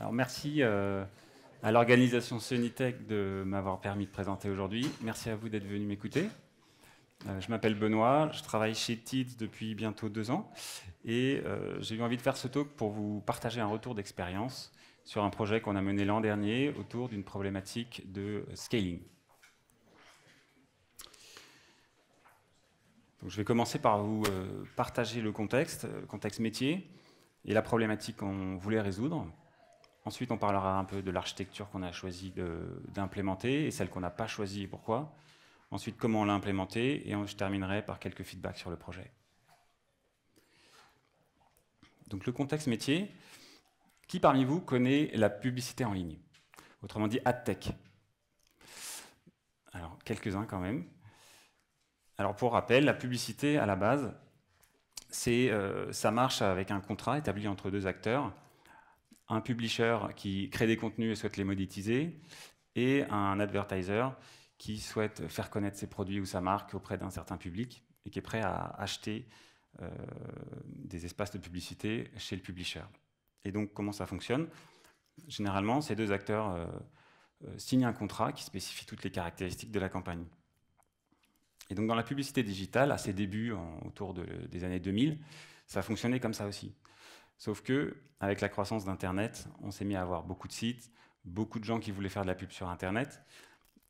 Alors merci euh, à l'organisation Sonitech de m'avoir permis de présenter aujourd'hui. Merci à vous d'être venu m'écouter. Euh, je m'appelle Benoît, je travaille chez TIDS depuis bientôt deux ans et euh, j'ai eu envie de faire ce talk pour vous partager un retour d'expérience sur un projet qu'on a mené l'an dernier autour d'une problématique de scaling. Donc, je vais commencer par vous partager le contexte, le contexte métier et la problématique qu'on voulait résoudre Ensuite, on parlera un peu de l'architecture qu'on a choisi d'implémenter et celle qu'on n'a pas choisie et pourquoi. Ensuite, comment on l'a implémentée et je terminerai par quelques feedbacks sur le projet. Donc le contexte métier, qui parmi vous connaît la publicité en ligne Autrement dit, ad tech. Alors, quelques-uns quand même. Alors pour rappel, la publicité à la base, euh, ça marche avec un contrat établi entre deux acteurs un publisher qui crée des contenus et souhaite les monétiser, et un advertiser qui souhaite faire connaître ses produits ou sa marque auprès d'un certain public et qui est prêt à acheter euh, des espaces de publicité chez le publisher. Et donc comment ça fonctionne Généralement, ces deux acteurs euh, euh, signent un contrat qui spécifie toutes les caractéristiques de la campagne. Et donc dans la publicité digitale, à ses débuts, autour des années 2000, ça fonctionnait comme ça aussi. Sauf que, avec la croissance d'Internet, on s'est mis à avoir beaucoup de sites, beaucoup de gens qui voulaient faire de la pub sur Internet,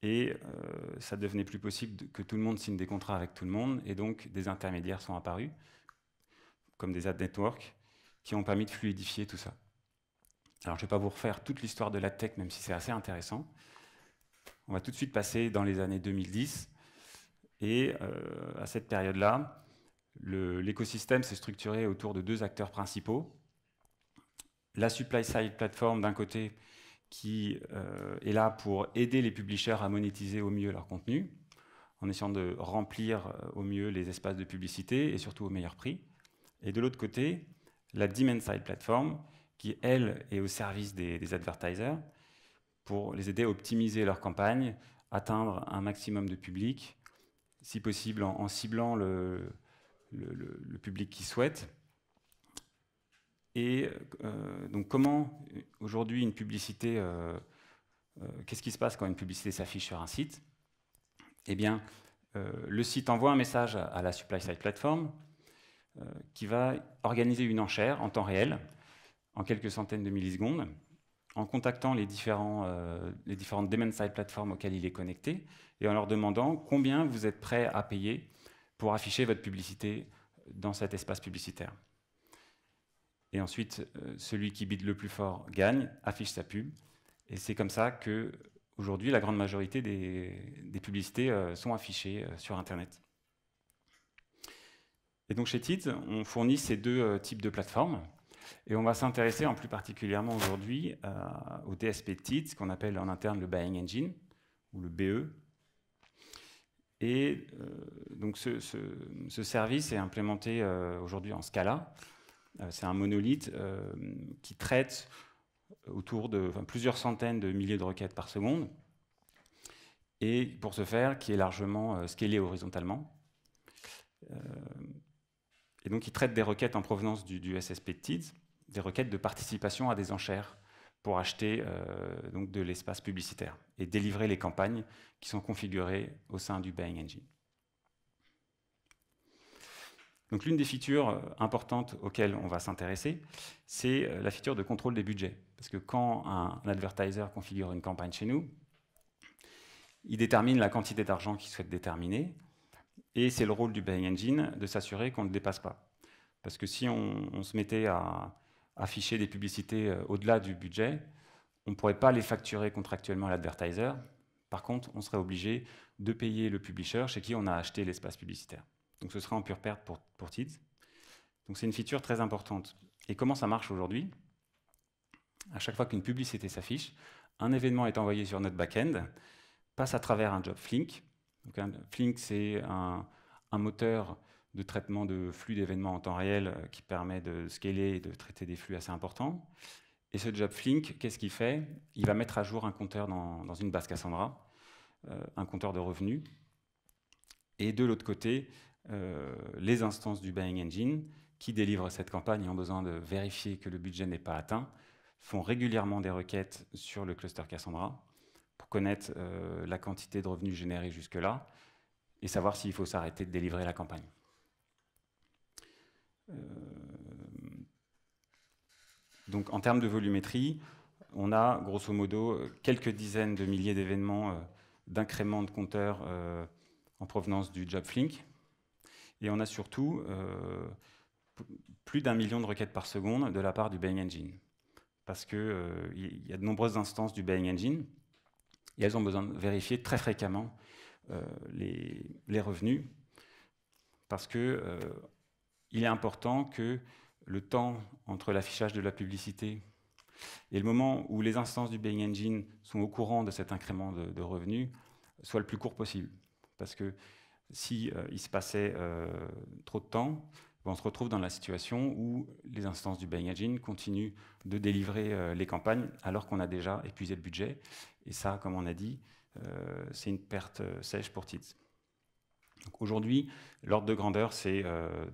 et euh, ça devenait plus possible que tout le monde signe des contrats avec tout le monde, et donc des intermédiaires sont apparus, comme des ad networks, qui ont permis de fluidifier tout ça. Alors je ne vais pas vous refaire toute l'histoire de la tech, même si c'est assez intéressant. On va tout de suite passer dans les années 2010, et euh, à cette période-là, l'écosystème s'est structuré autour de deux acteurs principaux, la supply side platform d'un côté qui euh, est là pour aider les publishers à monétiser au mieux leur contenu, en essayant de remplir euh, au mieux les espaces de publicité et surtout au meilleur prix. Et de l'autre côté, la demand side platform qui, elle, est au service des, advertisers pour les aider à optimiser leur campagne, atteindre un maximum de public, si possible en, ciblant le public qui souhaite et euh, donc comment aujourd'hui une publicité, euh, euh, qu'est-ce qui se passe quand une publicité s'affiche sur un site Eh bien, le site envoie un message à, la supply side platform qui va organiser une enchère en temps réel, en quelques centaines de millisecondes, en contactant les, différentes demand side platforms auxquelles il est connecté et en leur demandant combien vous êtes prêt à payer pour afficher votre publicité dans cet espace publicitaire. Et ensuite, euh, celui qui bide le plus fort gagne, affiche sa pub. Et c'est comme ça que aujourd'hui, la grande majorité des, publicités euh, sont affichées euh, sur Internet. Et donc chez TIT, on fournit ces deux types de plateformes. Et on va s'intéresser en plus particulièrement aujourd'hui au DSP ce qu'on appelle en interne le Buying Engine, ou le BE. Et donc ce, ce, service est implémenté aujourd'hui en Scala. Euh, c'est un monolithe euh, qui traite autour de plusieurs centaines de milliers de requêtes par seconde, et pour ce faire, qui est largement euh, scalé horizontalement. et donc, il traite des requêtes en provenance du, du SSP TIDS, des requêtes de participation à des enchères pour acheter donc de l'espace publicitaire et délivrer les campagnes qui sont configurées au sein du bang engine. Donc l'une des features euh, importantes auxquelles on va s'intéresser, c'est euh, la feature de contrôle des budgets. Parce que quand un, advertiser configure une campagne chez nous, il détermine la quantité d'argent qu'il souhaite déterminer, et c'est le rôle du buying engine de s'assurer qu'on ne dépasse pas. Parce que si on, on se mettait à afficher des publicités euh, au-delà du budget, on ne pourrait pas les facturer contractuellement à l'advertiser. Par contre, on serait obligé de payer le publisher chez qui on a acheté l'espace publicitaire. Donc ce sera en pure perte pour, pour Tids. Donc c'est une feature très importante. Et comment ça marche aujourd'hui À chaque fois qu'une publicité s'affiche, un événement est envoyé sur notre back-end, passe à travers un job Flink. Flink, c'est un, moteur de traitement de flux d'événements en temps réel euh, qui permet de scaler et de traiter des flux assez importants. Et ce job Flink, qu'est-ce qu'il fait Il va mettre à jour un compteur dans, une base Cassandra, euh, un compteur de revenus. Et de l'autre côté, euh, les instances du buying engine qui délivrent cette campagne et ont besoin de vérifier que le budget n'est pas atteint font régulièrement des requêtes sur le cluster Cassandra pour connaître euh, la quantité de revenus générés jusque-là et savoir s'il faut s'arrêter de délivrer la campagne. Euh, donc en termes de volumétrie, on a grosso modo quelques dizaines de milliers d'événements d'incréments de compteurs en provenance du JobFlink, et on a surtout euh, plus d'un million de requêtes par seconde de la part du Bang Engine. Parce qu'il euh, il y a de nombreuses instances du Bang Engine et elles ont besoin de vérifier très fréquemment euh, les, revenus. Parce que il est important que le temps entre l'affichage de la publicité et le moment où les instances du Buying Engine sont au courant de cet incrément de, de revenus soit le plus court possible. Parce que si euh, il se passait euh, trop de temps, ben, on se retrouve dans la situation où les instances du Bengajin continuent de délivrer euh, les campagnes alors qu'on a déjà épuisé le budget. Et ça, comme on a dit, c'est une perte sèche pour TIDS. Aujourd'hui, l'ordre de grandeur, c'est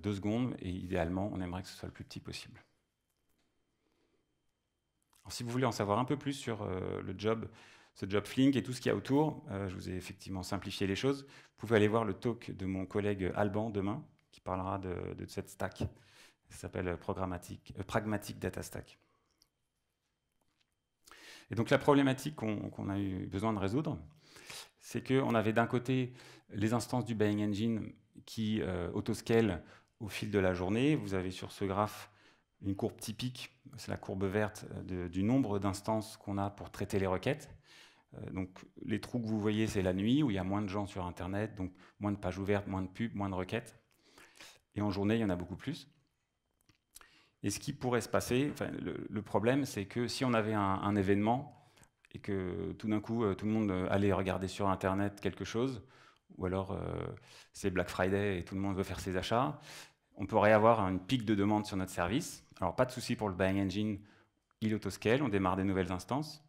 deux secondes, et idéalement, on aimerait que ce soit le plus petit possible. si vous voulez en savoir un peu plus sur le job ce job Flink et tout ce qu'il y a autour. Euh, je vous ai effectivement simplifié les choses. Vous pouvez aller voir le talk de mon collègue Alban demain, qui parlera de, cette stack. Ça s'appelle euh, euh, Pragmatic Data Stack. Et donc la problématique qu'on a eu besoin de résoudre, c'est qu'on avait d'un côté les instances du Buying Engine qui autoscale au fil de la journée. Vous avez sur ce graphe une courbe typique, c'est la courbe verte du nombre d'instances qu'on a pour traiter les requêtes. Euh, donc les trous que vous voyez, c'est la nuit où il y a moins de gens sur Internet, donc moins de pages ouvertes, moins de pubs, moins de requêtes. Et en journée, il y en a beaucoup plus. Et ce qui pourrait se passer, le, problème, c'est que si on avait un, événement et que tout d'un coup, euh, tout le monde euh, allait regarder sur Internet quelque chose, ou alors c'est Black Friday et tout le monde veut faire ses achats, on pourrait avoir une pic de demande sur notre service. Alors pas de souci pour le buying engine, il autoscale, on démarre des nouvelles instances.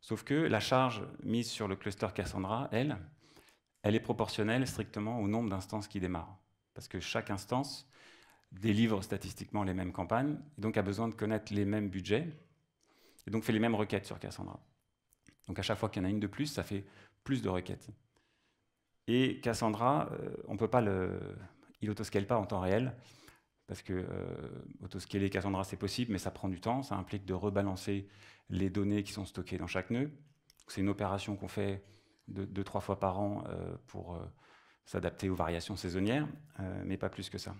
Sauf que la charge mise sur le cluster Cassandra, elle, elle est proportionnelle strictement au nombre d'instances qui démarrent. Parce que chaque instance délivre statistiquement les mêmes campagnes, et donc a besoin de connaître les mêmes budgets, et donc fait les mêmes requêtes sur Cassandra. Donc à chaque fois qu'il y en a une de plus, ça fait plus de requêtes. Et Cassandra, euh, on peut pas le... il autoscale pas en temps réel parce que euh, autoscaler Cassandra, c'est possible, mais ça prend du temps. Ça implique de rebalancer les données qui sont stockées dans chaque nœud. C'est une opération qu'on fait deux, trois fois par an euh, pour euh, s'adapter aux variations saisonnières, mais pas plus que ça.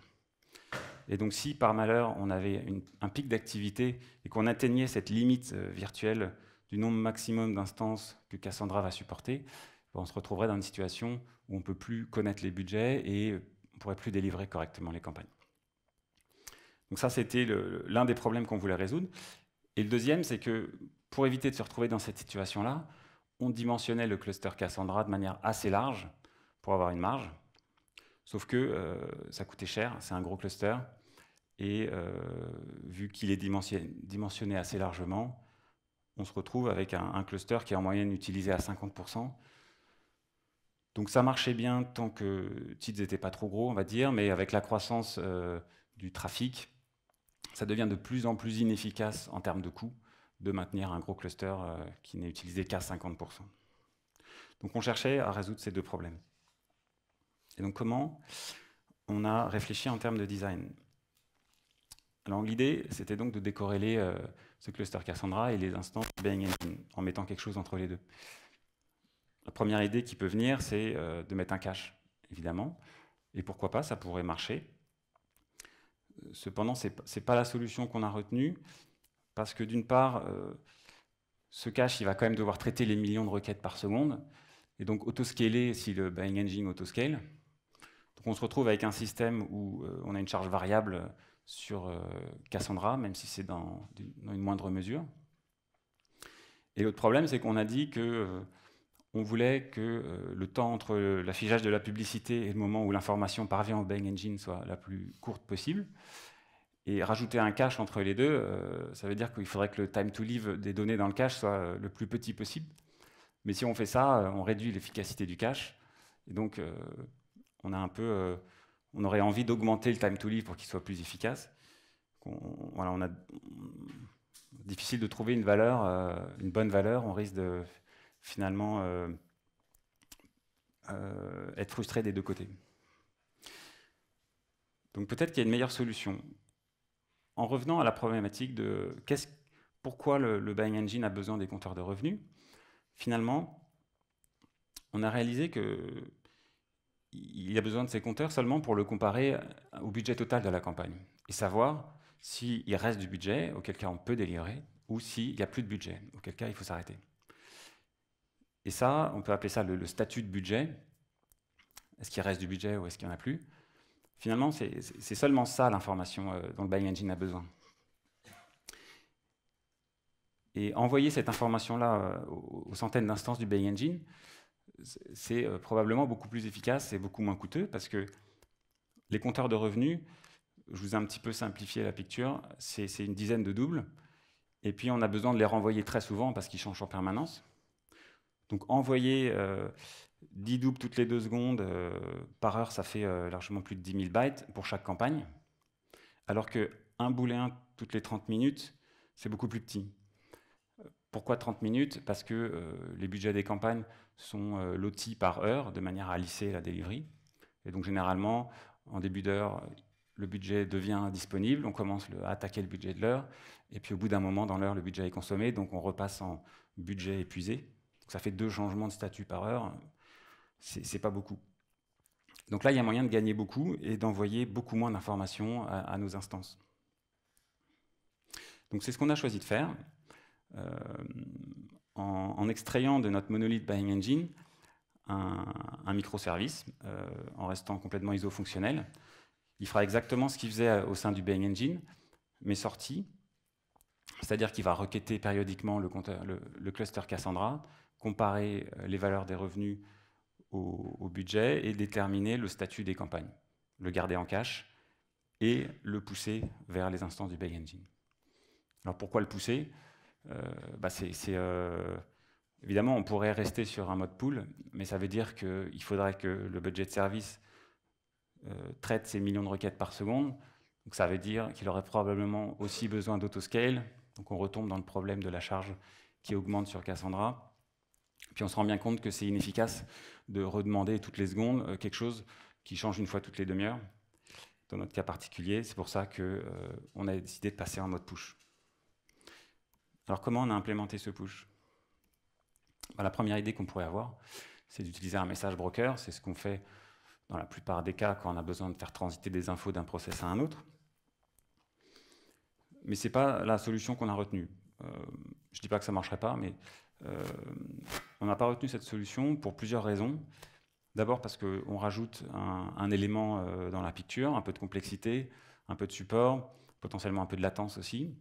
Et donc, si par malheur on avait un pic d'activité et qu'on atteignait cette limite virtuelle du nombre maximum d'instances que Cassandra va supporter, ben, on se retrouverait dans une situation où on ne peut plus connaître les budgets et on ne pourrait plus délivrer correctement les campagnes. Donc ça, c'était l'un des problèmes qu'on voulait résoudre. Et le deuxième, c'est que pour éviter de se retrouver dans cette situation-là, on dimensionnait le cluster Cassandra de manière assez large pour avoir une marge. Sauf que euh, ça coûtait cher, c'est un gros cluster. Et euh, vu qu'il est dimensionné, assez largement, on se retrouve avec un, cluster qui est en moyenne utilisé à 50%. Donc ça marchait bien tant que Tids n'était pas trop gros, on va dire, mais avec la croissance euh, du trafic, ça devient de plus en plus inefficace en termes de coût de maintenir un gros cluster euh, qui n'est utilisé qu'à 50%. Donc on cherchait à résoudre ces deux problèmes. Et donc comment on a réfléchi en termes de design Alors l'idée, c'était donc de décorréler euh, ce cluster Cassandra et les instances Bang Engine en mettant quelque chose entre les deux. La première idée qui peut venir, c'est euh, de mettre un cache, évidemment. Et pourquoi pas, ça pourrait marcher cependant, ce n'est pas la solution qu'on a retenue, parce que d'une part, euh, ce cache, il va quand même devoir traiter les millions de requêtes par seconde, et donc autoscaler si le buying engine autoscale. Donc on se retrouve avec un système où euh, on a une charge variable sur euh, Cassandra, même si c'est dans, une moindre mesure. Et l'autre problème, c'est qu'on a dit que on voulait que euh, le temps entre l'affichage de la publicité et le moment où l'information parvient au Bang Engine soit la plus courte possible. Et rajouter un cache entre les deux, euh, ça veut dire qu'il faudrait que le time to live des données dans le cache soit euh, le plus petit possible. Mais si on fait ça, on réduit l'efficacité du cache. Et donc, on, a un peu, on aurait envie d'augmenter le time to live pour qu'il soit plus efficace. voilà, on a difficile de trouver une valeur, une bonne valeur. On risque de finalement euh, euh, être frustré des deux côtés. Donc peut-être qu'il y a une meilleure solution. En revenant à la problématique de pourquoi le, le, buying engine a besoin des compteurs de revenus, finalement, on a réalisé qu'il il a besoin de ces compteurs seulement pour le comparer au budget total de la campagne et savoir s'il reste du budget, auquel cas on peut délivrer, ou s'il n'y a plus de budget, auquel cas il faut s'arrêter. Et ça, on peut appeler ça le, statut de budget. Est-ce qu'il reste du budget ou est-ce qu'il n'y en a plus Finalement, c'est seulement ça l'information euh, dont le buying engine a besoin. Et envoyer cette information-là euh, aux, centaines d'instances du Bay engine, c'est euh, probablement beaucoup plus efficace et beaucoup moins coûteux parce que les compteurs de revenus, je vous ai un petit peu simplifié la picture, c'est une dizaine de doubles. Et puis on a besoin de les renvoyer très souvent parce qu'ils changent en permanence. Donc envoyer 10 euh, doubles toutes les deux secondes euh, par heure, ça fait euh, largement plus de 10 000 bytes pour chaque campagne. Alors que un booléen toutes les 30 minutes, c'est beaucoup plus petit. Pourquoi 30 minutes Parce que les budgets des campagnes sont lotis par heure, de manière à lisser la délivrée. Et donc généralement, en début d'heure, le budget devient disponible, on commence à attaquer le budget de l'heure, et puis au bout d'un moment dans l'heure, le budget est consommé, donc on repasse en budget épuisé ça fait deux changements de statut par heure. C'est pas beaucoup. Donc là, il y a moyen de gagner beaucoup et d'envoyer beaucoup moins d'informations à, nos instances. Donc c'est ce qu'on a choisi de faire. Euh, en, extrayant de notre monolithe Buying Engine un, microservice, euh, en restant complètement iso-fonctionnel, il fera exactement ce qu'il faisait euh, au sein du Buying Engine, mais sorti, c'est-à-dire qu'il va requêter périodiquement le cluster Cassandra, comparer euh, les valeurs des revenus au, budget et déterminer le statut des campagnes, le garder en cash et le pousser vers les instances du Bay Engine. Alors pourquoi le pousser euh, bah, c'est, euh, Évidemment, on pourrait rester sur un mode pool, mais ça veut dire qu'il faudrait que le budget de service traite ces millions de requêtes par seconde. Donc ça veut dire qu'il aurait probablement aussi besoin d'autoscale. Donc on retombe dans le problème de la charge qui augmente sur Cassandra. Puis on se rend bien compte que c'est inefficace de redemander toutes les secondes euh, quelque chose qui change une fois toutes les demi-heures. Dans notre cas particulier, c'est pour ça qu'on euh, a décidé de passer en mode push. Alors comment on a implémenté ce push bah, La première idée qu'on pourrait avoir, c'est d'utiliser un message broker. C'est ce qu'on fait dans la plupart des cas quand on a besoin de faire transiter des infos d'un process à un autre. Mais ce n'est pas la solution qu'on a retenue. Euh, je ne dis pas que ça ne marcherait pas, mais euh, on n'a pas retenu cette solution pour plusieurs raisons. D'abord parce qu'on rajoute un, élément euh, dans la picture, un peu de complexité, un peu de support, potentiellement un peu de latence aussi.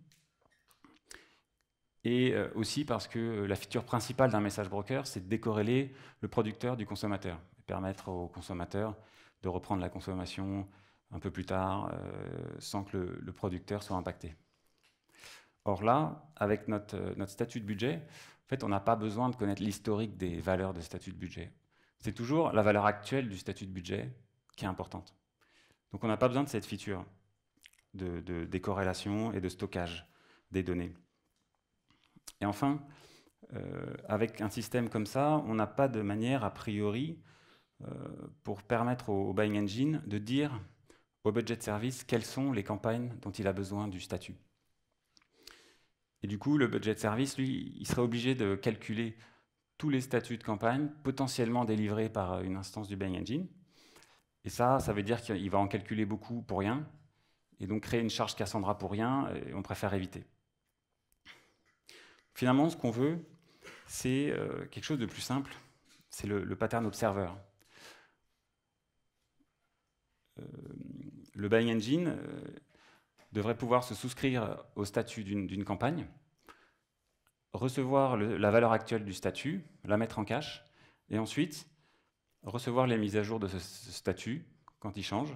Et euh, aussi parce que la feature principale d'un message broker, c'est de décorréler le producteur du consommateur, permettre au consommateur de reprendre la consommation un peu plus tard sans que le, producteur soit impacté. Or là, avec notre, notre statut de budget, en fait, on n'a pas besoin de connaître l'historique des valeurs de statut de budget. C'est toujours la valeur actuelle du statut de budget qui est importante. Donc on n'a pas besoin de cette feature de, des corrélations et de stockage des données. Et enfin, euh, avec un système comme ça, on n'a pas de manière a priori euh, pour permettre au, au, buying engine de dire au budget service quelles sont les campagnes dont il a besoin du statut. Et du coup, le budget service, lui, il serait obligé de calculer tous les statuts de campagne potentiellement délivrés par euh, une instance du Bang Engine. Et ça, ça veut dire qu'il va en calculer beaucoup pour rien, et donc créer une charge Cassandra pour rien, et on préfère éviter. Finalement, ce qu'on veut, c'est euh, quelque chose de plus simple, c'est le, pattern observer. Euh, le buying engine, devrait pouvoir se souscrire euh, au statut d'une campagne, recevoir la valeur actuelle du statut, la mettre en cache, et ensuite recevoir les mises à jour de ce, statut quand il change,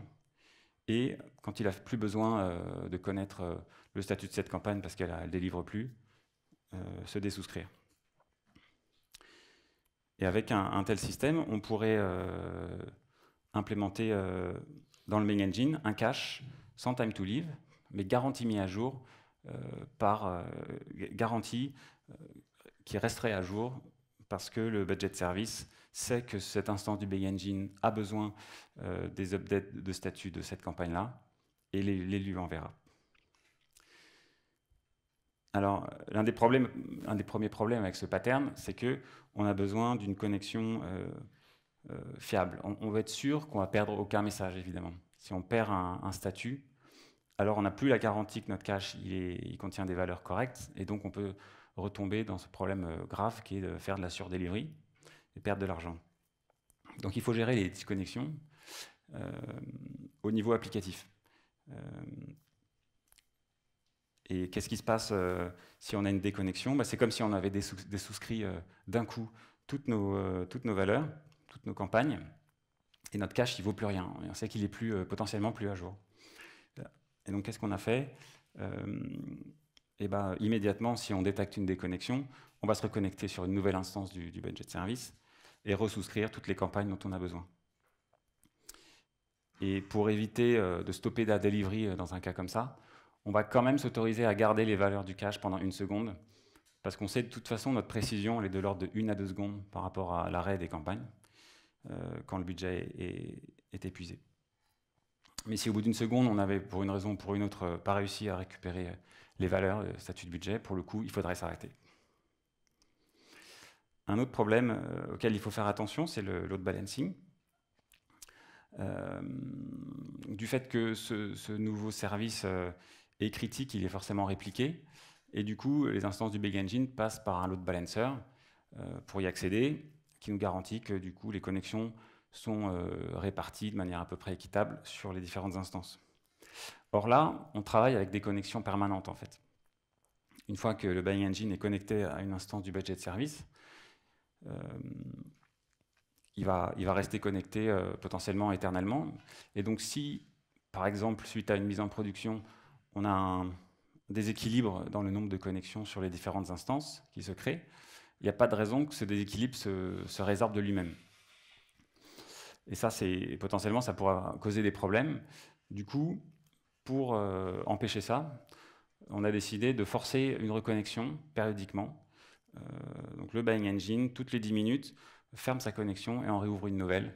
et quand il n'a plus besoin euh, de connaître euh, le statut de cette campagne parce qu'elle ne délivre plus, se désouscrire. Et avec un, tel système, on pourrait implémenter dans le main engine un cache sans time to live mais garantie mis à jour euh, par euh, garantie euh, qui resterait à jour parce que le budget service sait que cette instance du Big Engine a besoin des updates de statut de cette campagne-là et les l'élu enverra. Alors, l'un des, des, premiers problèmes avec ce pattern, c'est qu'on a besoin d'une connexion fiable. On, veut être sûr qu'on ne va perdre aucun message, évidemment. Si on perd un statut, alors on n'a plus la garantie que notre cache il, contient des valeurs correctes, et donc on peut retomber dans ce problème euh, grave qui est de faire de la surdelivery et perdre de l'argent. Donc il faut gérer les disconnexions euh, au niveau applicatif. Euh, et qu'est-ce qui se passe si on a une déconnexion bah, C'est comme si on avait des, d'un coup toutes nos, valeurs, toutes nos campagnes, et notre cache, il vaut plus rien. on sait qu'il est plus, potentiellement plus à jour. Et donc, qu'est-ce qu'on a fait euh, eh ben, immédiatement, si on détecte une déconnexion, on va se reconnecter sur une nouvelle instance du, budget service et ressouscrire toutes les campagnes dont on a besoin. Et pour éviter euh, de stopper la delivery euh, dans un cas comme ça, on va quand même s'autoriser à garder les valeurs du cache pendant une seconde, parce qu'on sait de toute façon notre précision elle est de l'ordre de 1 à 2 secondes par rapport à l'arrêt des campagnes quand le budget est épuisé. Mais si au bout d'une seconde, on avait, pour une raison ou pour une autre, euh, pas réussi à récupérer euh, les valeurs, le euh, statut de budget, pour le coup, il faudrait s'arrêter. Un autre problème auquel il faut faire attention, c'est le load balancing. du fait que ce, nouveau service est critique, il est forcément répliqué. Et du coup, les instances du Big Engine passent par un load balancer pour y accéder, qui nous garantit que du coup, les connexions sont euh, répartis de manière à peu près équitable sur les différentes instances. Or là, on travaille avec des connexions permanentes en fait. Une fois que le buying engine est connecté à une instance du budget de service, euh, il, va, rester connecté euh, potentiellement éternellement. Et donc si, par exemple, suite à une mise en production, on a un déséquilibre dans le nombre de connexions sur les différentes instances qui se créent, il n'y a pas de raison que ce déséquilibre se, se résorbe de lui-même. Et ça, c'est potentiellement, ça pourra causer des problèmes. Du coup, pour euh, empêcher ça, on a décidé de forcer une reconnexion périodiquement. Euh, donc le buying engine, toutes les 10 minutes, ferme sa connexion et en réouvre une nouvelle.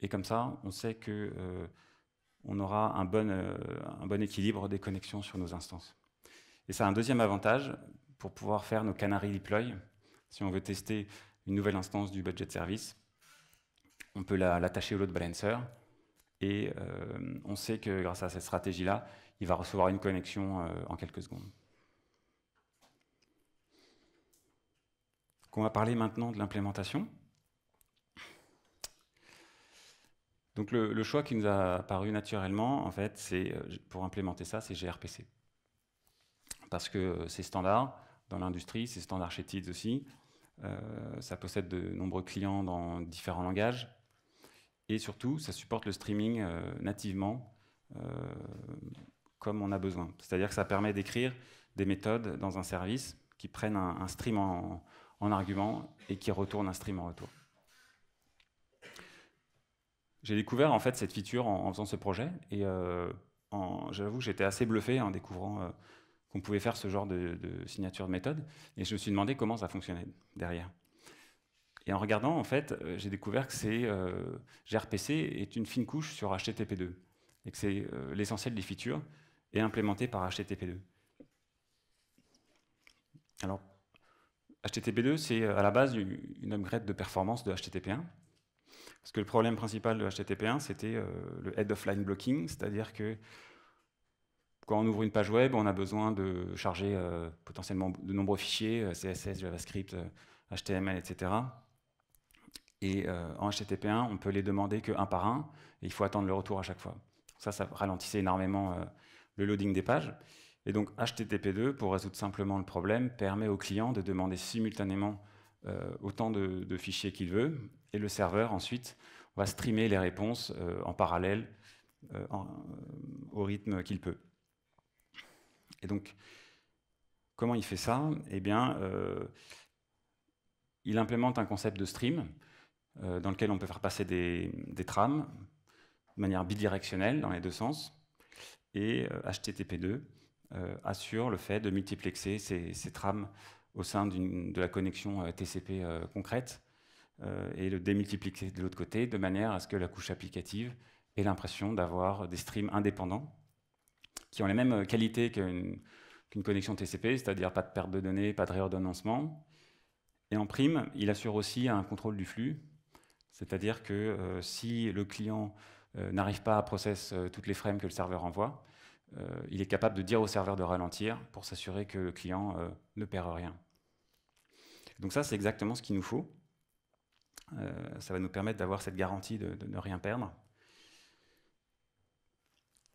Et comme ça, on sait que euh, on aura un bon, un bon équilibre des connexions sur nos instances. Et ça a un deuxième avantage pour pouvoir faire nos canaries deploy, si on veut tester une nouvelle instance du budget service on peut l'attacher au load balancer. Et euh, on sait que grâce à cette stratégie-là, il va recevoir une connexion euh, en quelques secondes. On va parler maintenant de l'implémentation. Donc le, choix qui nous a paru naturellement, en fait, c'est euh, pour implémenter ça, c'est GRPC. Parce que c'est standard dans l'industrie, c'est standard chez TIDS aussi. ça possède de nombreux clients dans différents langages. Et surtout, ça supporte le streaming euh, nativement euh, comme on a besoin. C'est-à-dire que ça permet d'écrire des méthodes dans un service qui prennent un, stream en, argument et qui retournent un stream en retour. J'ai découvert en fait cette feature en, faisant ce projet et euh, j'avoue que j'étais assez bluffé en découvrant qu'on pouvait faire ce genre de signature de méthode et je me suis demandé comment ça fonctionnait derrière. Et en regardant, en fait, euh, j'ai découvert que c'est euh, gRPC est une fine couche sur HTTP2 et que c'est euh, l'essentiel des features est implémenté par HTTP2. Alors, HTTP2, c'est à la base une upgrade de performance de HTTP1. Parce que le problème principal de HTTP1, c'était le head of line blocking, c'est-à-dire que quand on ouvre une page web, on a besoin de charger potentiellement de nombreux fichiers, CSS, JavaScript, HTML, etc. Et euh, en HTTP1, on peut les demander qu'un par un, et il faut attendre le retour à chaque fois. Ça, ça ralentissait énormément euh, le loading des pages. Et donc HTTP2, pour résoudre simplement le problème, permet au client de demander simultanément euh, autant de, fichiers qu'il veut, et le serveur ensuite va streamer les réponses en parallèle au rythme qu'il peut. Et donc, comment il fait ça Eh bien, il implémente un concept de stream. Euh, dans lequel on peut faire passer des, des, trams de manière bidirectionnelle dans les deux sens. Et HTTP2 euh, euh, assure le fait de multiplexer ces, ces trams au sein de la connexion TCP concrète et le démultiplexer de l'autre côté de manière à ce que la couche applicative ait l'impression d'avoir des streams indépendants qui ont les mêmes qualités qu'une connexion TCP, c'est-à-dire pas de perte de données, pas de réordonnancement. Et en prime, il assure aussi un contrôle du flux, c'est-à-dire que euh, si le client euh, n'arrive pas à processer euh, toutes les frames que le serveur envoie, il est capable de dire au serveur de ralentir pour s'assurer que le client ne perd rien. Donc ça, c'est exactement ce qu'il nous faut. ça va nous permettre d'avoir cette garantie de, de, ne rien perdre.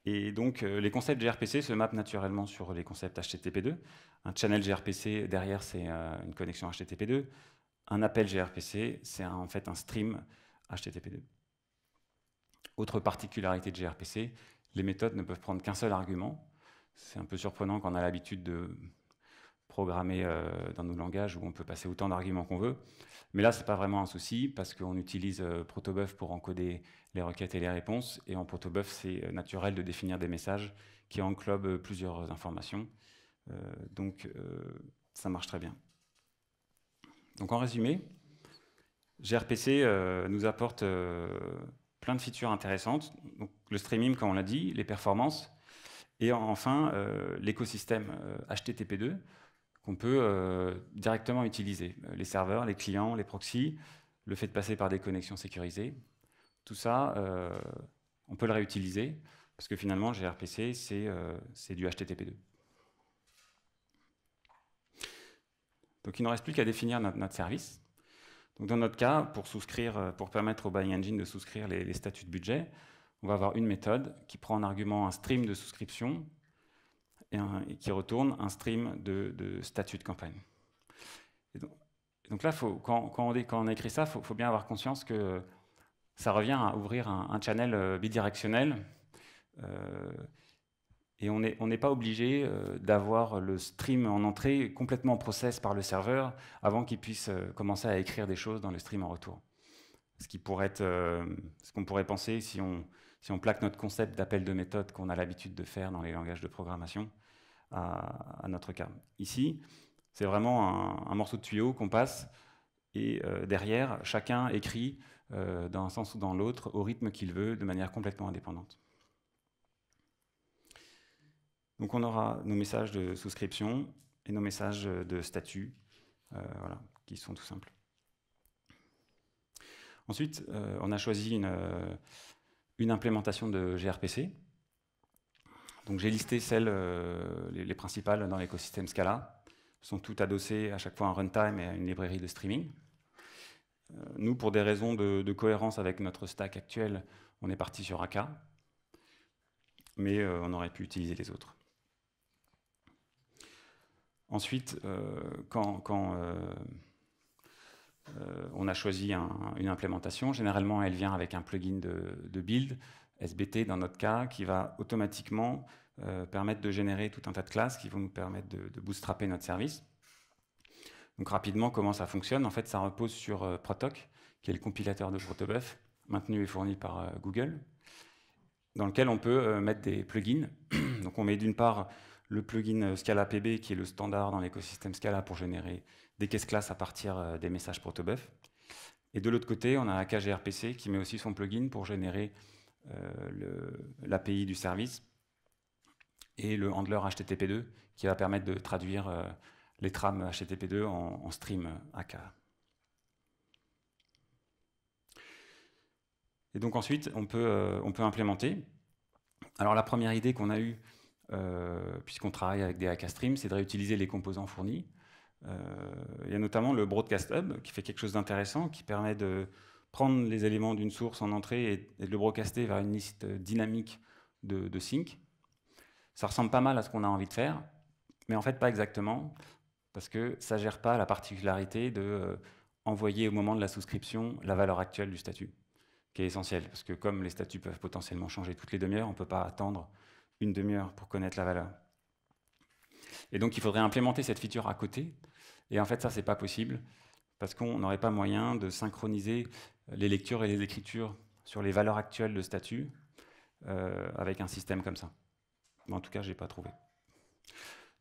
Et donc, les concepts gRPC se mappent naturellement sur les concepts HTTP2. Un channel gRPC, derrière, c'est une connexion HTTP2. Un appel gRPC, c'est en fait un stream HTTP2. Autre particularité de gRPC, les méthodes ne peuvent prendre qu'un seul argument. C'est un peu surprenant qu'on a l'habitude de programmer euh, dans nos langages où on peut passer autant d'arguments qu'on veut. Mais là, ce n'est pas vraiment un souci parce qu'on utilise euh, Protobuf pour encoder les requêtes et les réponses. Et en Protobuf, c'est euh, naturel de définir des messages qui englobent plusieurs informations. donc, ça marche très bien. Donc en résumé, gRPC euh, nous apporte euh, plein de features intéressantes. Donc, le streaming, comme on l'a dit, les performances, et enfin euh, l'écosystème HTTP2 qu'on peut directement utiliser. Les serveurs, les clients, les proxys, le fait de passer par des connexions sécurisées. Tout ça, on peut le réutiliser, parce que finalement, gRPC, c'est du HTTP2. Donc il ne reste plus qu'à définir notre, service. Donc dans notre cas, pour, euh, permettre au buying engine de souscrire les, statuts de budget, on va avoir une méthode qui prend en argument un stream de souscription et, qui retourne un stream de, statut de campagne. donc, là, quand, on écrit ça, il faut, bien avoir conscience que ça revient à ouvrir un, channel euh, bidirectionnel. Euh, et on n'est pas obligé euh, d'avoir le stream en entrée complètement process par le serveur avant qu'il puisse euh, commencer à écrire des choses dans le stream en retour. Ce euh, qu'on pourrait penser si on, plaque notre concept d'appel de méthode qu'on a l'habitude de faire dans les langages de programmation à, notre cas. Ici, c'est vraiment un, morceau de tuyau qu'on passe et derrière, chacun écrit d'un sens ou dans l'autre au rythme qu'il veut de manière complètement indépendante. Donc on aura nos messages de souscription et nos messages de statut, euh, qui sont tout simples. Ensuite, euh, on a choisi euh, une, implémentation de gRPC. Donc j'ai listé celles, les, principales dans l'écosystème Scala. Elles sont toutes adossées à chaque fois à un runtime et à une librairie de streaming. nous, pour des raisons de, de, cohérence avec notre stack actuel, on est parti sur AK, mais on aurait pu utiliser les autres. Ensuite, euh, quand, euh, euh, on a choisi une implémentation, généralement, elle vient avec un plugin de, build, SBT dans notre cas, qui va automatiquement permettre de générer tout un tas de classes qui vont nous permettre de, bootstrapper notre service. Donc rapidement, comment ça fonctionne En fait, ça repose sur Protoc, qui est le compilateur de Protobuf, maintenu et fourni par Google, dans lequel on peut mettre des plugins. Donc on met d'une part le plugin euh, ScalaPB qui est le standard dans l'écosystème Scala pour générer des caisses classes à partir euh, des messages protobuf. Et de l'autre côté, on a AKGRPC qui met aussi son plugin pour générer euh, l'API du service et le handler HTTP2 qui va permettre de traduire les trames HTTP2 en, stream AKA. Et donc ensuite, on peut, on peut implémenter. Alors la première idée qu'on a eue euh, puisqu'on travaille avec des hackastreams, c'est de réutiliser les composants fournis. Euh, il y a notamment le Broadcast Hub qui fait quelque chose d'intéressant, qui permet de prendre les éléments d'une source en entrée et, de le broadcaster vers une liste dynamique de, sync. Ça ressemble pas mal à ce qu'on a envie de faire, mais en fait pas exactement, parce que ça gère pas la particularité de euh, envoyer au moment de la souscription la valeur actuelle du statut, qui est essentielle, parce que comme les statuts peuvent potentiellement changer toutes les demi-heures, on ne peut pas attendre une demi-heure pour connaître la valeur. Et donc, il faudrait implémenter cette feature à côté. Et en fait, ça, c'est pas possible parce qu'on n'aurait pas moyen de synchroniser les lectures et les écritures sur les valeurs actuelles de statut euh, avec un système comme ça. Mais en tout cas, je n'ai pas trouvé.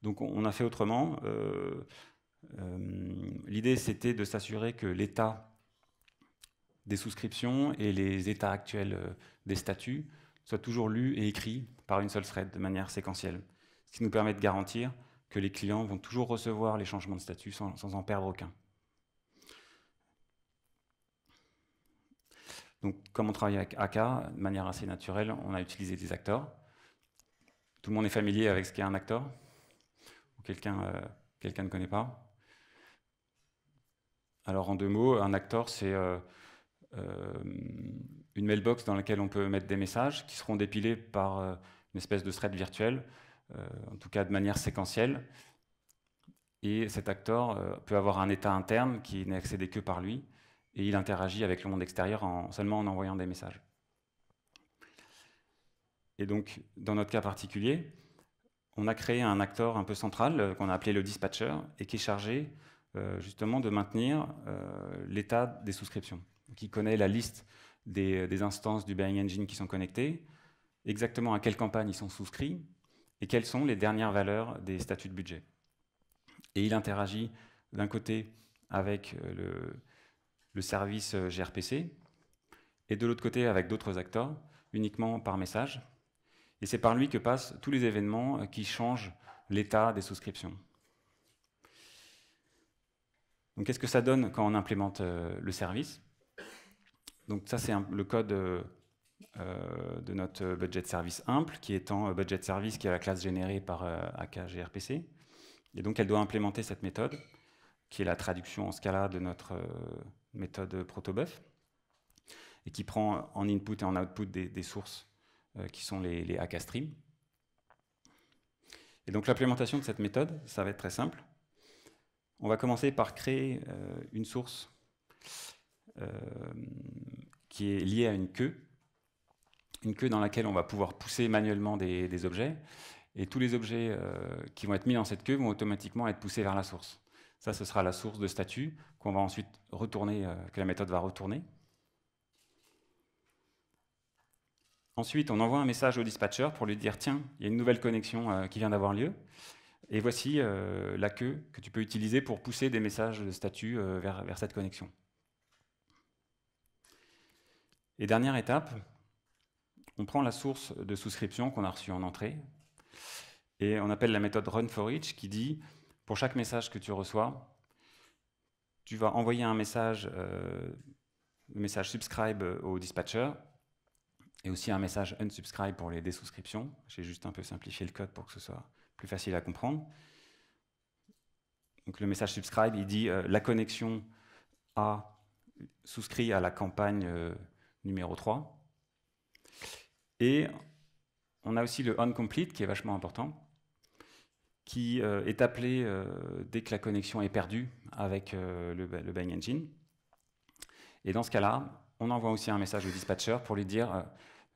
Donc, on a fait autrement. Euh, euh, l'idée, c'était de s'assurer que l'état des souscriptions et les états actuels des statuts soit toujours lu et écrit par une seule thread de manière séquentielle, ce qui nous permet de garantir que les clients vont toujours recevoir les changements de statut sans, en perdre aucun. Donc, comme on travaille avec AK, de manière assez naturelle, on a utilisé des acteurs. Tout le monde est familier avec ce qu'est un acteur Ou quelqu'un euh, ne connaît pas Alors, en deux mots, un acteur, c'est euh, euh, une mailbox dans laquelle on peut mettre des messages qui seront dépilés par euh, une espèce de thread virtuel, euh, en tout cas de manière séquentielle. Et cet acteur peut avoir un état interne qui n'est accédé que par lui, et il interagit avec le monde extérieur en, seulement en envoyant des messages. Et donc, dans notre cas particulier, on a créé un acteur un peu central qu'on a appelé le dispatcher et qui est chargé justement de maintenir l'état des souscriptions qui connaît la liste des, instances du buying Engine qui sont connectées, exactement à quelle campagne ils sont souscrits et quelles sont les dernières valeurs des statuts de budget. Et il interagit d'un côté avec euh, le, le service euh, gRPC et de l'autre côté avec d'autres acteurs, uniquement par message. Et c'est par lui que passent tous les événements euh, qui changent l'état des souscriptions. Donc qu'est-ce que ça donne quand on implémente le service donc ça, c'est le code euh, euh, de notre budget service Impl, qui est étant euh, budget service, qui est la classe générée par AKGRPC. Et donc, elle doit implémenter cette méthode, qui est la traduction en Scala de notre méthode protobuf, et qui prend en input et en output des, sources qui sont les, les AKStream. Et donc, l'implémentation de cette méthode, ça va être très simple. On va commencer par créer une source qui est lié à une queue, une queue dans laquelle on va pouvoir pousser manuellement des, objets, et tous les objets euh, qui vont être mis dans cette queue vont automatiquement être poussés vers la source. Ça, ce sera la source de statut qu'on va ensuite retourner, euh, que la méthode va retourner. Ensuite, on envoie un message au dispatcher pour lui dire tiens, il y a une nouvelle connexion euh, qui vient d'avoir lieu, et voici la queue que tu peux utiliser pour pousser des messages de statut vers, vers cette connexion. Et dernière étape, on prend la source de souscription qu'on a reçue en entrée et on appelle la méthode run for each qui dit pour chaque message que tu reçois, tu vas envoyer un message, euh, le message subscribe au dispatcher et aussi un message unsubscribe pour les désouscriptions. J'ai juste un peu simplifié le code pour que ce soit plus facile à comprendre. Donc le message subscribe, il dit euh, la connexion a souscrit à la campagne euh, numéro 3. Et on a aussi le on qui est vachement important, qui euh, est appelé euh, dès que la connexion est perdue avec euh, le, Bang Engine. Et dans ce cas-là, on envoie aussi un message au dispatcher pour lui dire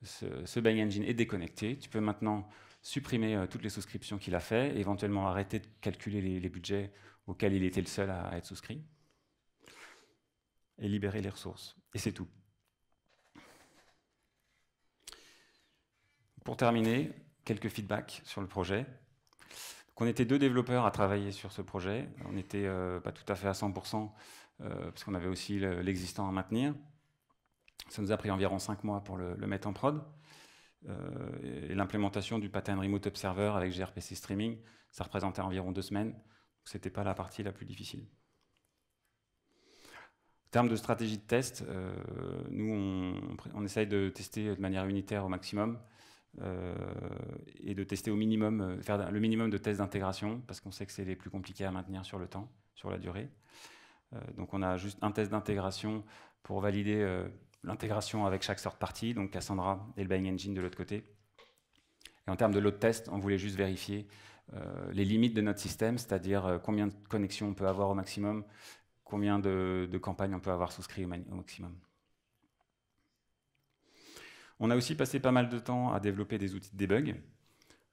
ce, ce Bang Engine est déconnecté, tu peux maintenant supprimer toutes les souscriptions qu'il a fait, éventuellement arrêter de calculer les, budgets auxquels il était le seul à être souscrit, et libérer les ressources. Et c'est tout. Pour terminer, quelques feedbacks sur le projet. on était deux développeurs à travailler sur ce projet. On n'était euh, pas tout à fait à 100%, euh, parce qu'on avait aussi l'existant à maintenir. Ça nous a pris environ 5 mois pour le, mettre en prod. Euh, et l'implémentation du pattern remote observer avec gRPC streaming, ça représentait environ deux semaines. Ce n'était pas la partie la plus difficile. En termes de stratégie de test, nous, on, on, essaye de tester de manière unitaire au maximum. Euh, et de tester au minimum, euh, faire le minimum de tests d'intégration, parce qu'on sait que c'est les plus compliqués à maintenir sur le temps, sur la durée. Euh, donc on a juste un test d'intégration pour valider l'intégration avec chaque sorte partie, donc Cassandra et le Bing engine de l'autre côté. Et en termes de load test, on voulait juste vérifier les limites de notre système, c'est-à-dire combien de connexions on peut avoir au maximum, combien de, campagnes on peut avoir souscrites au maximum. On a aussi passé pas mal de temps à développer des outils de debug.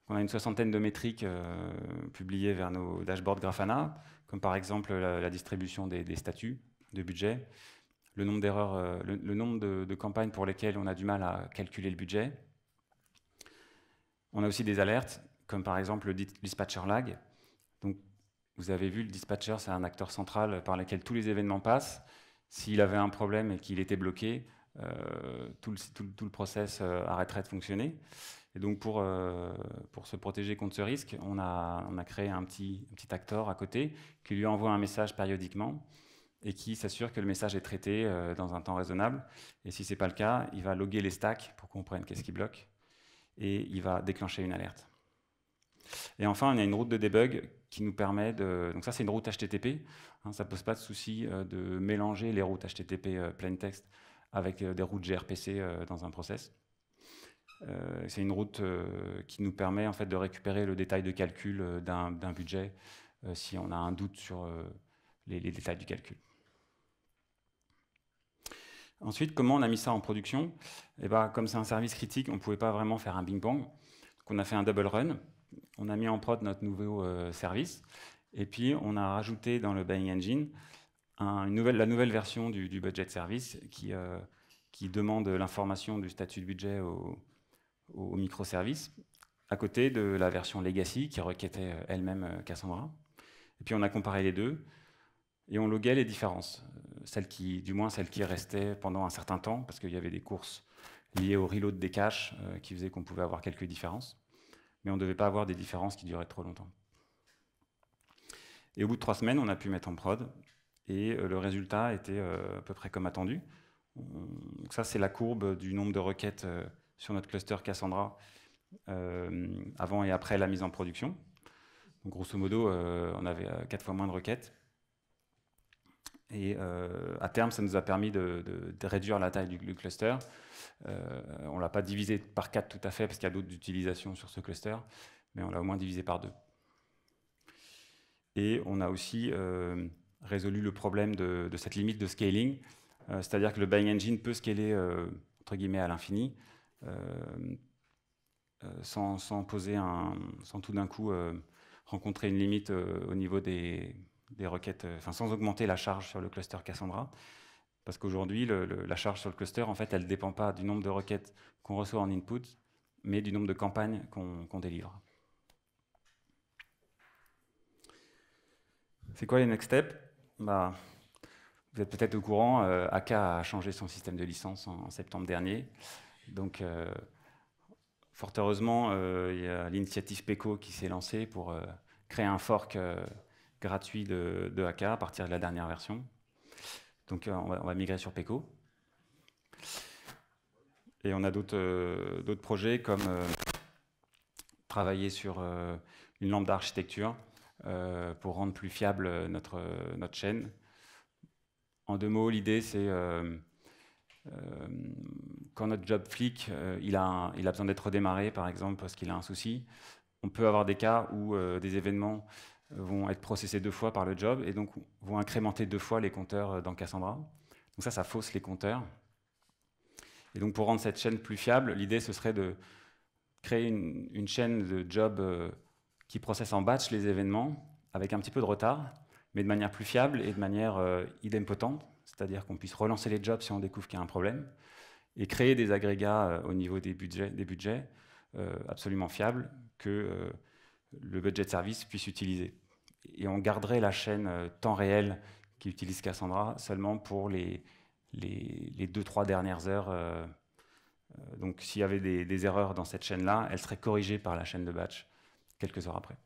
On a une soixantaine de métriques euh, publiées vers nos dashboards Grafana, comme par exemple la, distribution des, statuts de budget, le nombre d'erreurs, euh, le, nombre de, de, campagnes pour lesquelles on a du mal à calculer le budget. On a aussi des alertes, comme par exemple le dispatcher lag. Donc, vous avez vu, le dispatcher, c'est un acteur central par lequel tous les événements passent. S'il avait un problème et qu'il était bloqué, euh, tout, le, process euh, arrêterait de fonctionner. Et donc euh, pour, se protéger contre ce risque, on a, créé un petit, acteur à côté qui lui envoie un message périodiquement et qui s'assure que le message est traité dans un temps raisonnable. Et si ce n'est pas le cas, il va loguer les stacks pour qu'on comprenne qu'est-ce qui bloque et il va déclencher une alerte. Et enfin, on a une route de debug qui nous permet de... Donc ça, c'est une route HTTP. Hein, ça ne pose pas de souci de mélanger les routes HTTP plain text avec euh, des routes gRPC euh, dans un process. Euh, c'est une route qui nous permet en fait, de récupérer le détail de calcul d'un budget si on a un doute sur les, détails du calcul. Ensuite, comment on a mis ça en production eh ben, Comme c'est un service critique, on ne pouvait pas vraiment faire un bing-bang. Donc on a fait un double run. On a mis en prod notre nouveau service. Et puis, on a rajouté dans le Buying Engine nouvelle, la nouvelle version du, budget service qui, euh, qui demande l'information du statut de budget au, microservice, à côté de la version legacy qui requêtait euh, elle-même euh, Cassandra. Et puis on a comparé les deux et on loguait les différences, celles qui, du moins celles qui restaient pendant un certain temps, parce qu'il y avait des courses liées au reload des caches qui faisaient qu'on pouvait avoir quelques différences, mais on ne devait pas avoir des différences qui duraient trop longtemps. Et au bout de trois semaines, on a pu mettre en prod et euh, le résultat était euh, à peu près comme attendu. Euh, donc ça, c'est la courbe du nombre de requêtes sur notre cluster Cassandra avant et après la mise en production. grosso modo, on avait quatre fois moins de requêtes. Et à terme, ça nous a permis de, réduire la taille du, cluster. on ne l'a pas divisé par quatre tout à fait, parce qu'il y a d'autres utilisations sur ce cluster, mais on l'a au moins divisé par deux. Et on a aussi résolu le problème de, cette limite de scaling. Euh, c'est-à-dire que le buying engine peut scaler euh, entre guillemets à l'infini euh, sans, poser un, sans tout d'un coup rencontrer une limite au niveau des, requêtes, enfin sans augmenter la charge sur le cluster Cassandra. Parce qu'aujourd'hui, la charge sur le cluster, en fait, elle ne dépend pas du nombre de requêtes qu'on reçoit en input, mais du nombre de campagnes qu'on délivre. C'est quoi les next steps bah, vous êtes peut-être au courant, euh, AK a changé son système de licence en, septembre dernier. Donc, euh, fort heureusement, euh, il y a l'initiative PECO qui s'est lancée pour créer un fork gratuit de, AK à partir de la dernière version. Donc, on va, on, va, migrer sur PECO. Et on a d'autres projets comme travailler sur une lampe d'architecture euh, pour rendre plus fiable notre, notre chaîne. En deux mots, l'idée, c'est euh, euh, quand notre job flic, il, a il a besoin d'être redémarré, par exemple, parce qu'il a un souci, on peut avoir des cas où des événements vont être processés deux fois par le job et donc vont incrémenter deux fois les compteurs dans Cassandra. Donc ça, ça fausse les compteurs. Et donc pour rendre cette chaîne plus fiable, l'idée ce serait de créer une, une chaîne de jobs qui processe en batch les événements avec un petit peu de retard, mais de manière plus fiable et de manière euh, idempotente, c'est-à-dire qu'on puisse relancer les jobs si on découvre qu'il y a un problème, et créer des agrégats euh, au niveau des budgets, des budgets euh, absolument fiables que le budget de service puisse utiliser. Et on garderait la chaîne temps réel qui utilise Cassandra seulement pour les, les, les deux, trois dernières heures. donc s'il y avait des, erreurs dans cette chaîne-là, elle serait corrigée par la chaîne de batch quelques heures après.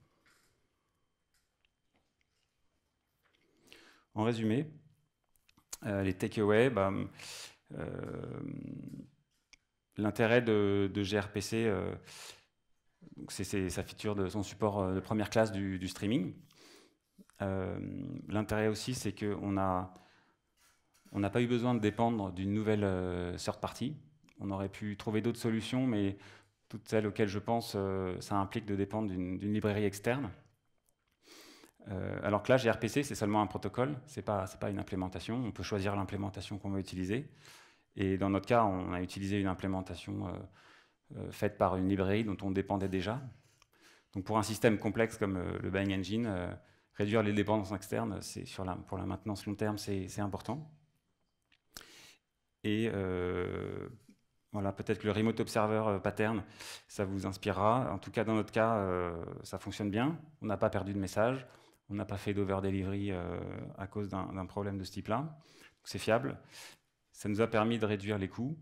En résumé, euh, les takeaways, bah, euh, l'intérêt de, gRPC, euh, c'est sa feature de son support de première classe du, streaming. l'intérêt aussi, c'est qu'on n'a on n'a pas eu besoin de dépendre d'une nouvelle third party. On aurait pu trouver d'autres solutions, mais toutes celles auxquelles je pense, euh, ça implique de dépendre d'une librairie externe. Euh, alors que là, gRPC, c'est seulement un protocole, ce n'est pas, pas une implémentation. On peut choisir l'implémentation qu'on veut utiliser. Et dans notre cas, on a utilisé une implémentation euh, faite par une librairie dont on dépendait déjà. Donc pour un système complexe comme le Buying Engine, réduire les dépendances externes, sur pour la maintenance long terme, c'est important. Et voilà, peut-être que le remote observer euh, pattern, ça vous inspirera. En tout cas, dans notre cas, euh, ça fonctionne bien. On n'a pas perdu de message. On n'a pas fait d'over delivery euh, à cause d'un problème de ce type-là. C'est fiable. Ça nous a permis de réduire les coûts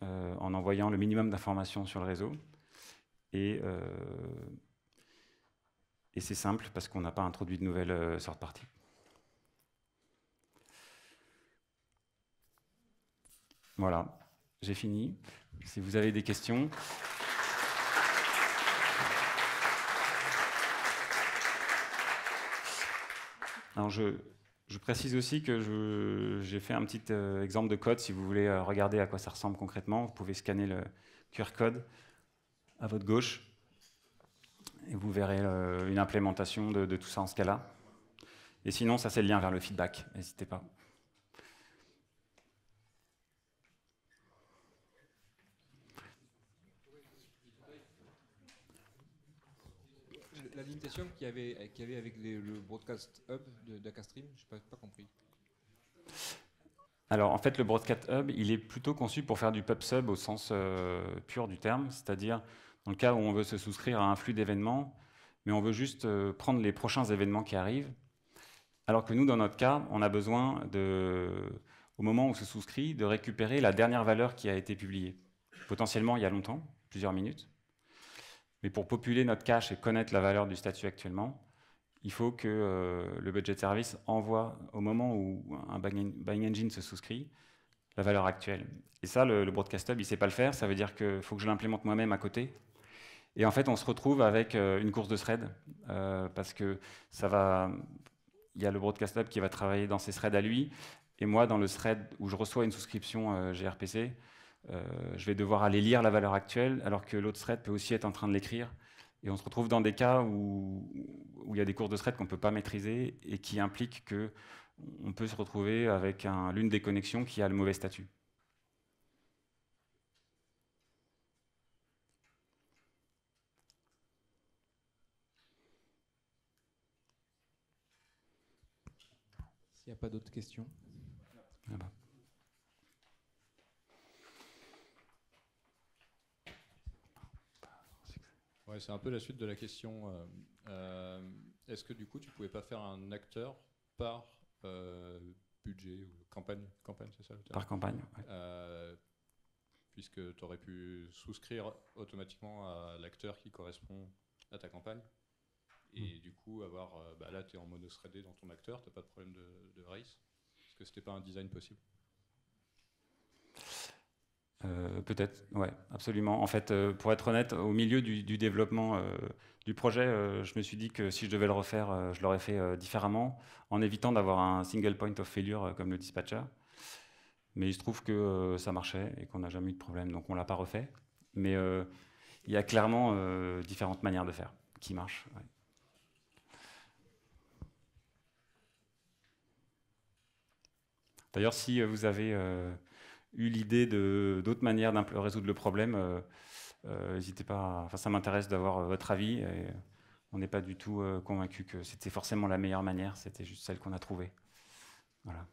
en envoyant le minimum d'informations sur le réseau. Et, et c'est simple parce qu'on n'a pas introduit de nouvelles sortes parties. Voilà. J'ai fini. Si vous avez des questions. Alors je, je, précise aussi que j'ai fait un petit euh, exemple de code. Si vous voulez euh, regarder à quoi ça ressemble concrètement, vous pouvez scanner le QR code à votre gauche et vous verrez euh, une implémentation de, de tout ça en ce cas-là. Et sinon, ça c'est le lien vers le feedback. N'hésitez pas. question qu'il y avait, euh, avait avec le broadcast hub d'Acastream Je n'ai pas, compris. Alors en fait, le Broadcast Hub, il est plutôt conçu pour faire du pub sub au sens euh, pur du terme, c'est-à-dire dans le cas où on veut se souscrire à un flux d'événements, mais on veut juste euh, prendre les prochains événements qui arrivent. Alors que nous, dans notre cas, on a besoin, de, au moment où on se souscrit, de récupérer la dernière valeur qui a été publiée, potentiellement il y a longtemps, plusieurs minutes. Mais pour populer notre cache et connaître la valeur du statut actuellement, il faut que euh, le budget service envoie, au moment où un buying engine se souscrit, la valeur actuelle. Et ça, le, broadcast hub, il ne sait pas le faire. Ça veut dire qu'il faut que je l'implémente moi-même à côté. Et en fait, on se retrouve avec euh, une course de thread, euh, parce que Il y a le broadcast hub qui va travailler dans ses threads à lui, et moi, dans le thread où je reçois une souscription GRPC, euh, je vais devoir aller lire la valeur actuelle, alors que l'autre thread peut aussi être en train de l'écrire. Et on se retrouve dans des cas où, il y a des cours de thread qu'on ne peut pas maîtriser et qui impliquent que peut se retrouver avec l'une des connexions qui a le mauvais statut. S'il n'y a pas d'autres questions. Ah bah. Ouais, c'est un peu la suite de la question. Euh, euh, est-ce que du coup, tu pouvais pas faire un acteur par euh, budget ou campagne Campagne, c'est ça Par campagne. puisque tu aurais pu souscrire automatiquement à l'acteur qui correspond à ta campagne. Et hmm. du coup, avoir, bah là, tu es en mono threadé dans ton acteur, tu pas de problème de, de race. Est-ce que c'était pas un design possible euh, peut-être, ouais, absolument. En fait, euh, pour être honnête, au milieu du, développement euh, du projet, je me suis dit que si je devais le refaire, je l'aurais fait différemment, en évitant d'avoir un single point of failure comme le dispatcher. Mais il se trouve que ça marchait et qu'on n'a jamais eu de problème, donc on l'a pas refait. Mais il y a clairement différentes manières de faire qui marchent. D'ailleurs, si vous avez eu l'idée de d'autres manières de résoudre le problème, euh, euh, n'hésitez pas. Enfin, ça m'intéresse d'avoir euh, votre avis. Et on n'est pas du tout convaincu que c'était forcément la meilleure manière. C'était juste celle qu'on a trouvée. Voilà.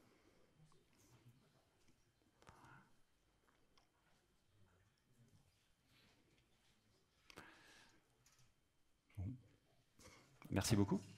Merci beaucoup.